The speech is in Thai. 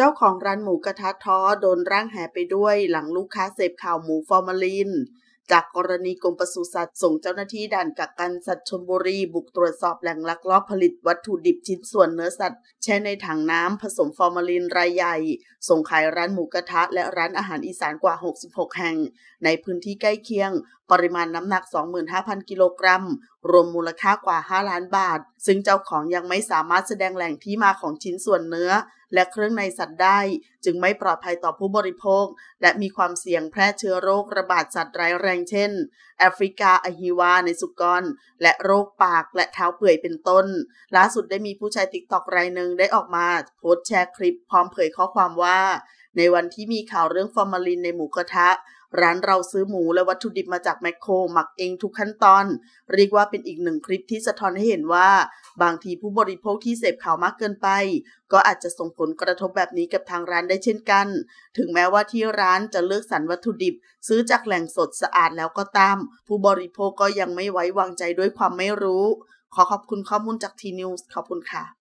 เจ้าของร้านหมูกระทะท้อโดนร่างแหไปด้วยหลังลูกค้าเสพข่าวหมูฟอร์มาลิน จากกรณีกรมปศุสัตว์ ส่งเจ้าหน้าที่ด่านกักกันสัตว์ชนบุรีบุกตรวจสอบแหล่งลักลอบผลิตวัตถุดิบชิ้นส่วนเนื้อสัตว์ แช่ในถังน้ำผสมฟอร์มาลินรายใหญ่ ส่งขายร้านหมูกระทะและร้านอาหารอีสานกว่า 66 แห่ง ในพื้นที่ใกล้เคียงปริมาณน้ำหนัก 25,000 กิโลกรัมรวมมูลค่ากว่า 5 ล้านบาท ซึ่งเจ้าของยังไม่สามารถแสดงแหล่งที่มาของชิ้นส่วนเนื้อ และเครื่องในสัตว์ได้ จึงไม่ปลอดภัยต่อผู้บริโภค และมีความเสี่ยงแพร่เชื้อโรคระบาดสัตว์ร้ายแรงเช่น แอฟริกาอหิวาในสุกร และโรคปากและเท้าเปื่อยเป็นต้น ล่าสุดได้มีผู้ใช้ทิกตอกรายหนึ่งได้ออกมา โพสต์แชร์คลิปพร้อมเผยข้อความว่า ในวันที่มีข่าวเรื่องฟอร์มาลินในหมูกระทะร้านเราซื้อหมูและวัตถุดิบมาจากแมคโครหมักเองทุกขั้นตอน เรียกว่าเป็นอีกหนึ่งคลิปที่สะท้อนให้เห็นว่า บางทีผู้บริโภคที่เสพข่าวมากเกินไป ก็อาจจะส่งผลกระทบแบบนี้กับทางร้านได้เช่นกัน ถึงแม้ว่าที่ร้านจะเลือกสรรวัตถุดิบ ซื้อจากแหล่งสดสะอาดแล้วก็ตาม ผู้บริโภคก็ยังไม่ไว้วางใจด้วยความไม่รู้ขอขอบคุณข้อมูลจากทีนิวส์ขอบคุณค่ะ